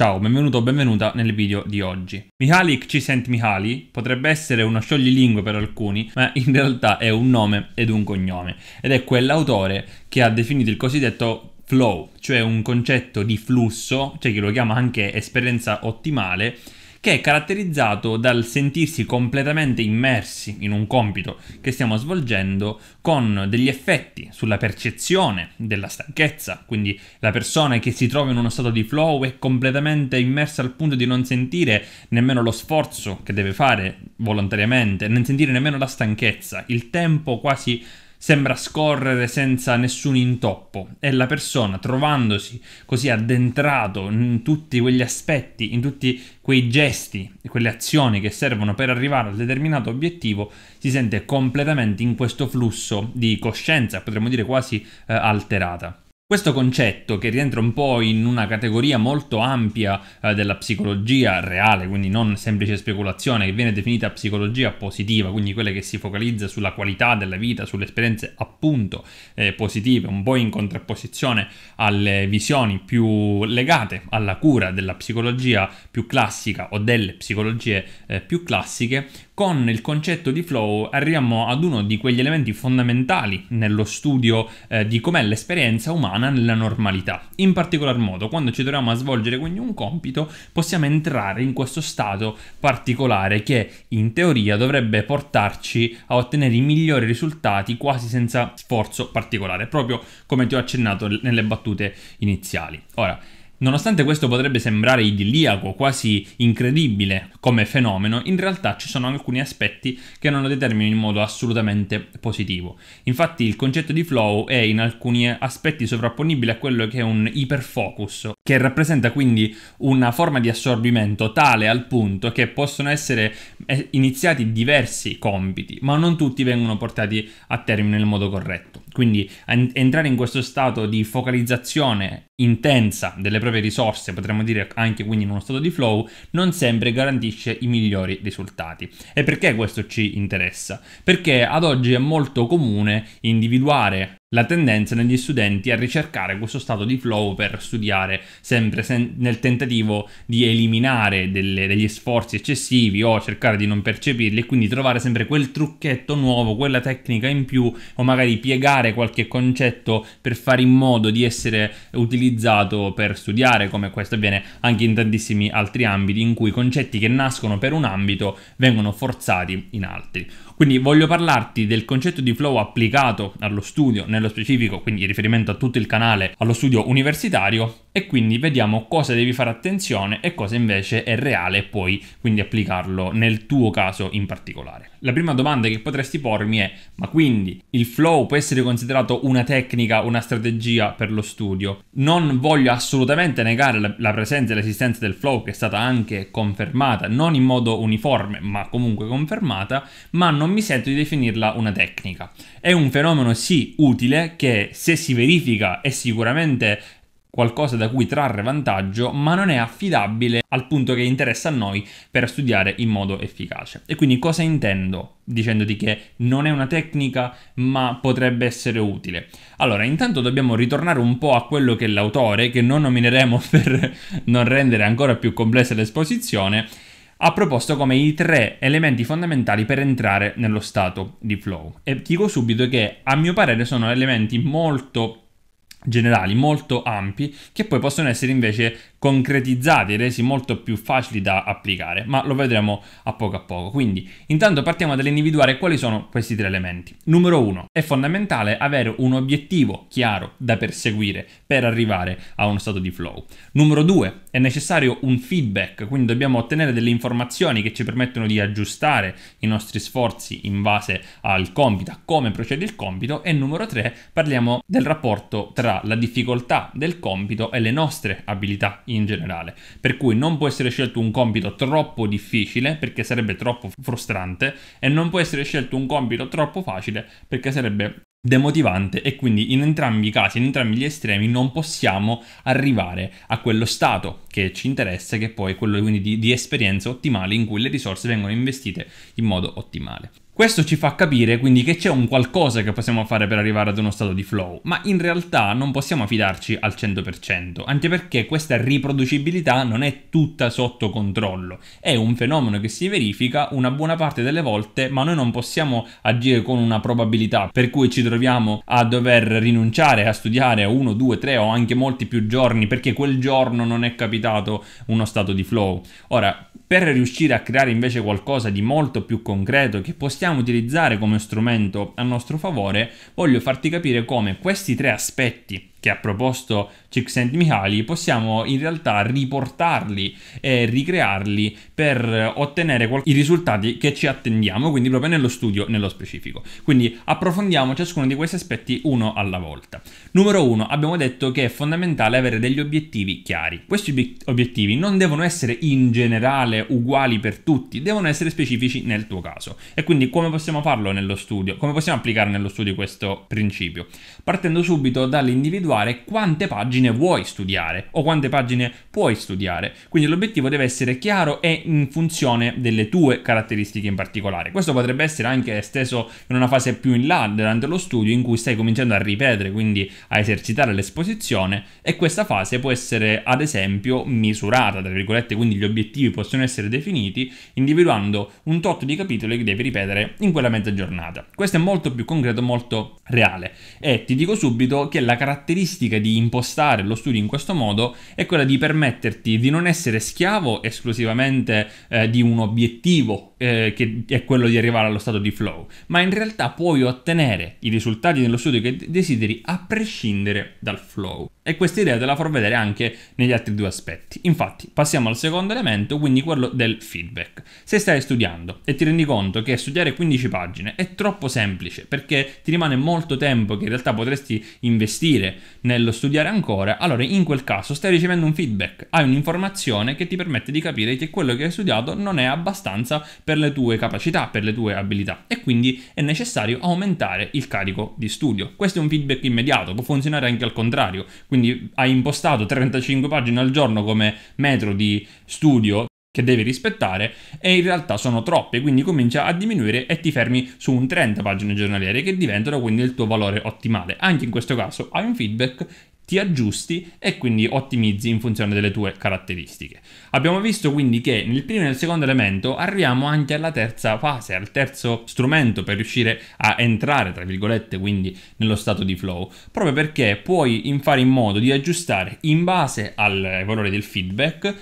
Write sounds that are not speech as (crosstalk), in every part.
Ciao, benvenuto o benvenuta nel video di oggi. Mihalik Cisent Mihali potrebbe essere uno scioglilingue per alcuni, ma in realtà è un nome ed un cognome, ed è quell'autore che ha definito il cosiddetto flow, cioè un concetto di flusso, c'è cioè chi lo chiama anche esperienza ottimale, che è caratterizzato dal sentirsi completamente immersi in un compito che stiamo svolgendo con degli effetti sulla percezione della stanchezza, quindi la persona che si trova in uno stato di flow è completamente immersa al punto di non sentire nemmeno lo sforzo che deve fare volontariamente, non sentire nemmeno la stanchezza, il tempo quasi sembra scorrere senza nessun intoppo e la persona trovandosi così addentrato in tutti quegli aspetti, in tutti quei gesti, quelle azioni che servono per arrivare al determinato obiettivo, si sente completamente in questo flusso di coscienza, potremmo dire quasi eh, alterata. Questo concetto, che rientra un po' in una categoria molto ampia eh, della psicologia reale, quindi non semplice speculazione, che viene definita psicologia positiva, quindi quella che si focalizza sulla qualità della vita, sulle esperienze appunto eh, positive, un po' in contrapposizione alle visioni più legate alla cura della psicologia più classica o delle psicologie eh, più classiche, con il concetto di flow arriviamo ad uno di quegli elementi fondamentali nello studio eh, di com'è l'esperienza umana nella normalità. In particolar modo, quando ci troviamo a svolgere quindi un compito, possiamo entrare in questo stato particolare che in teoria dovrebbe portarci a ottenere i migliori risultati quasi senza sforzo particolare, proprio come ti ho accennato nelle battute iniziali. Ora, Nonostante questo potrebbe sembrare idilliaco, quasi incredibile come fenomeno, in realtà ci sono alcuni aspetti che non lo determinano in modo assolutamente positivo. Infatti il concetto di flow è in alcuni aspetti sovrapponibile a quello che è un iperfocus, che rappresenta quindi una forma di assorbimento tale al punto che possono essere eh, iniziati diversi compiti, ma non tutti vengono portati a termine nel modo corretto. Quindi entrare in questo stato di focalizzazione intensa delle persone proprie risorse, potremmo dire anche quindi in uno stato di flow, non sempre garantisce i migliori risultati. E perché questo ci interessa? Perché ad oggi è molto comune individuare la tendenza negli studenti a ricercare questo stato di flow per studiare, sempre sen- nel tentativo di eliminare delle, degli sforzi eccessivi o cercare di non percepirli e quindi trovare sempre quel trucchetto nuovo, quella tecnica in più o magari piegare qualche concetto per fare in modo di essere utilizzato per studiare, come questo avviene anche in tantissimi altri ambiti in cui concetti che nascono per un ambito vengono forzati in altri. Quindi voglio parlarti del concetto di flow applicato allo studio, nello specifico, quindi riferimento a tutto il canale, allo studio universitario e quindi vediamo cosa devi fare attenzione e cosa invece è reale e poi quindi applicarlo nel tuo caso in particolare. La prima domanda che potresti pormi è ma quindi il flow può essere considerato una tecnica, una strategia per lo studio? Non voglio assolutamente negare la, la presenza e l'esistenza del flow che è stata anche confermata, non in modo uniforme ma comunque confermata, ma non non mi sento di definirla una tecnica. È un fenomeno sì utile che se si verifica è sicuramente qualcosa da cui trarre vantaggio, ma non è affidabile al punto che interessa a noi per studiare in modo efficace. E quindi cosa intendo dicendoti che non è una tecnica, ma potrebbe essere utile? Allora, intanto dobbiamo ritornare un po' a quello che l'autore, che non nomineremo (laughs) per non rendere ancora più complessa l'esposizione, ha proposto come i tre elementi fondamentali per entrare nello stato di flow. E dico subito che a mio parere sono elementi molto generali, molto ampi, che poi possono essere invece concretizzati e resi molto più facili da applicare, ma lo vedremo a poco a poco. Quindi, intanto partiamo dall'individuare quali sono questi tre elementi. Numero 1. È fondamentale avere un obiettivo chiaro da perseguire per arrivare a uno stato di flow. Numero 2. È necessario un feedback, quindi dobbiamo ottenere delle informazioni che ci permettono di aggiustare i nostri sforzi in base al compito, a come procede il compito. E numero 3. Parliamo del rapporto tra la difficoltà del compito e le nostre abilità in generale. Per cui non può essere scelto un compito troppo difficile perché sarebbe troppo frustrante e non può essere scelto un compito troppo facile perché sarebbe demotivante e quindi in entrambi i casi, in entrambi gli estremi, non possiamo arrivare a quello stato che ci interessa, che poi è quello quindi di, di esperienza ottimale in cui le risorse vengono investite in modo ottimale. Questo ci fa capire quindi che c'è un qualcosa che possiamo fare per arrivare ad uno stato di flow, ma in realtà non possiamo fidarci al 100%, anche perché questa riproducibilità non è tutta sotto controllo, è un fenomeno che si verifica una buona parte delle volte, ma noi non possiamo agire con una probabilità, per cui ci troviamo a dover rinunciare a studiare uno, due, tre o anche molti più giorni perché quel giorno non è capitato uno stato di flow. Ora, per riuscire a creare invece qualcosa di molto più concreto che possiamo utilizzare come strumento a nostro favore, voglio farti capire come questi tre aspetti che ha proposto Michali, possiamo in realtà riportarli e ricrearli per ottenere qual- i risultati che ci attendiamo, quindi proprio nello studio nello specifico. Quindi approfondiamo ciascuno di questi aspetti uno alla volta. Numero uno, abbiamo detto che è fondamentale avere degli obiettivi chiari. Questi obiettivi non devono essere in generale uguali per tutti, devono essere specifici nel tuo caso. E quindi come possiamo farlo nello studio? Come possiamo applicare nello studio questo principio? Partendo subito dall'individuare individuare quante pagine vuoi studiare o quante pagine puoi studiare. Quindi l'obiettivo deve essere chiaro e in funzione delle tue caratteristiche in particolare. Questo potrebbe essere anche esteso in una fase più in là durante lo studio in cui stai cominciando a ripetere, quindi a esercitare l'esposizione e questa fase può essere ad esempio misurata, tra virgolette, quindi gli obiettivi possono essere definiti individuando un tot di capitoli che devi ripetere in quella mezza giornata. Questo è molto più concreto, molto reale e ti dico subito che la caratteristica caratteristica di impostare lo studio in questo modo è quella di permetterti di non essere schiavo esclusivamente eh, di un obiettivo eh, che è quello di arrivare allo stato di flow, ma in realtà puoi ottenere i risultati dello studio che desideri a prescindere dal flow. E questa idea te la farò vedere anche negli altri due aspetti. Infatti, passiamo al secondo elemento, quindi quello del feedback. Se stai studiando e ti rendi conto che studiare 15 pagine è troppo semplice perché ti rimane molto tempo che in realtà potresti investire nello studiare ancora, allora in quel caso stai ricevendo un feedback, hai un'informazione che ti permette di capire che quello che hai studiato non è abbastanza per le tue capacità, per le tue abilità e quindi è necessario aumentare il carico di studio. Questo è un feedback immediato, può funzionare anche al contrario, quindi quindi hai impostato 35 pagine al giorno come metro di studio che devi rispettare e in realtà sono troppe, quindi comincia a diminuire e ti fermi su un 30 pagine giornaliere che diventano quindi il tuo valore ottimale. Anche in questo caso hai un feedback ti aggiusti e quindi ottimizzi in funzione delle tue caratteristiche. Abbiamo visto quindi che nel primo e nel secondo elemento arriviamo anche alla terza fase, al terzo strumento per riuscire a entrare, tra virgolette, quindi nello stato di flow, proprio perché puoi fare in modo di aggiustare in base al valore del feedback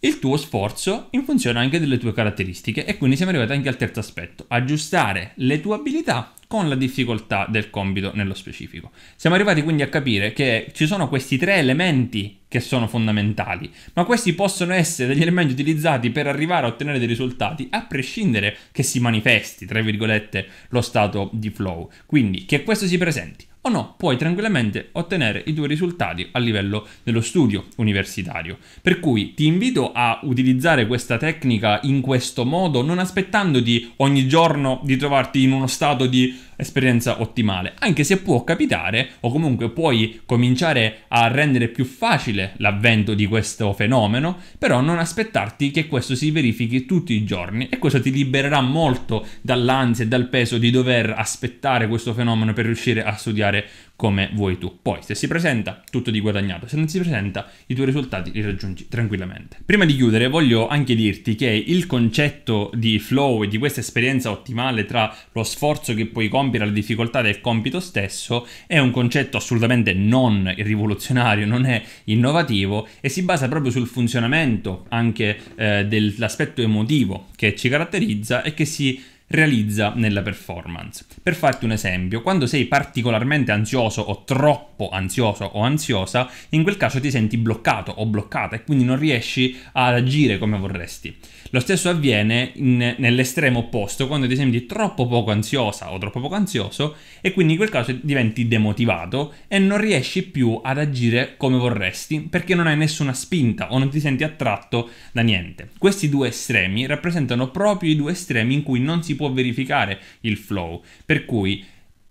il tuo sforzo in funzione anche delle tue caratteristiche e quindi siamo arrivati anche al terzo aspetto, aggiustare le tue abilità con la difficoltà del compito nello specifico. Siamo arrivati quindi a capire che ci sono questi tre elementi che sono fondamentali, ma questi possono essere degli elementi utilizzati per arrivare a ottenere dei risultati a prescindere che si manifesti, tra virgolette, lo stato di flow. Quindi che questo si presenti o no puoi tranquillamente ottenere i tuoi risultati a livello dello studio universitario. Per cui ti invito a utilizzare questa tecnica in questo modo, non aspettandoti ogni giorno di trovarti in uno stato di esperienza ottimale, anche se può capitare o comunque puoi cominciare a rendere più facile l'avvento di questo fenomeno, però non aspettarti che questo si verifichi tutti i giorni e questo ti libererà molto dall'ansia e dal peso di dover aspettare questo fenomeno per riuscire a studiare come vuoi tu. Poi, se si presenta, tutto di guadagnato, se non si presenta, i tuoi risultati li raggiungi tranquillamente. Prima di chiudere, voglio anche dirti che il concetto di flow e di questa esperienza ottimale tra lo sforzo che puoi compiere e la difficoltà del compito stesso è un concetto assolutamente non rivoluzionario, non è innovativo e si basa proprio sul funzionamento anche eh, dell'aspetto emotivo che ci caratterizza e che si realizza nella performance. Per farti un esempio, quando sei particolarmente ansioso o troppo ansioso o ansiosa, in quel caso ti senti bloccato o bloccata e quindi non riesci ad agire come vorresti. Lo stesso avviene in, nell'estremo opposto, quando ti senti troppo poco ansiosa o troppo poco ansioso e quindi in quel caso diventi demotivato e non riesci più ad agire come vorresti perché non hai nessuna spinta o non ti senti attratto da niente. Questi due estremi rappresentano proprio i due estremi in cui non si può verificare il flow, per cui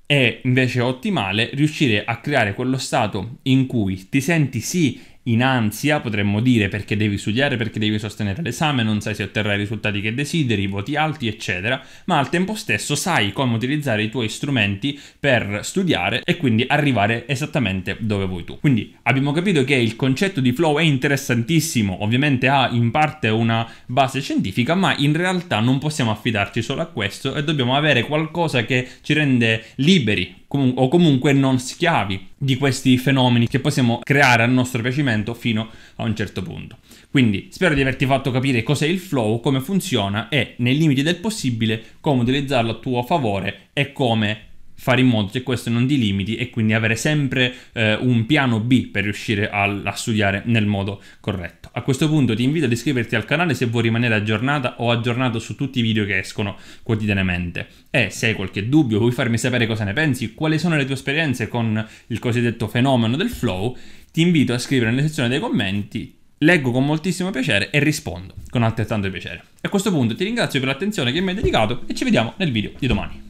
è invece ottimale riuscire a creare quello stato in cui ti senti sì in ansia, potremmo dire, perché devi studiare, perché devi sostenere l'esame, non sai se otterrai i risultati che desideri, voti alti, eccetera, ma al tempo stesso sai come utilizzare i tuoi strumenti per studiare e quindi arrivare esattamente dove vuoi tu. Quindi abbiamo capito che il concetto di flow è interessantissimo, ovviamente ha in parte una base scientifica, ma in realtà non possiamo affidarci solo a questo e dobbiamo avere qualcosa che ci rende liberi com- o comunque non schiavi di questi fenomeni che possiamo creare a nostro piacimento fino a un certo punto. Quindi spero di averti fatto capire cos'è il flow, come funziona e nei limiti del possibile come utilizzarlo a tuo favore e come fare in modo che questo non ti limiti e quindi avere sempre eh, un piano B per riuscire a, a studiare nel modo corretto. A questo punto ti invito ad iscriverti al canale se vuoi rimanere aggiornata o aggiornato su tutti i video che escono quotidianamente. E se hai qualche dubbio, vuoi farmi sapere cosa ne pensi, quali sono le tue esperienze con il cosiddetto fenomeno del flow, ti invito a scrivere nella sezione dei commenti, leggo con moltissimo piacere e rispondo con altrettanto piacere. A questo punto ti ringrazio per l'attenzione che mi hai dedicato e ci vediamo nel video di domani.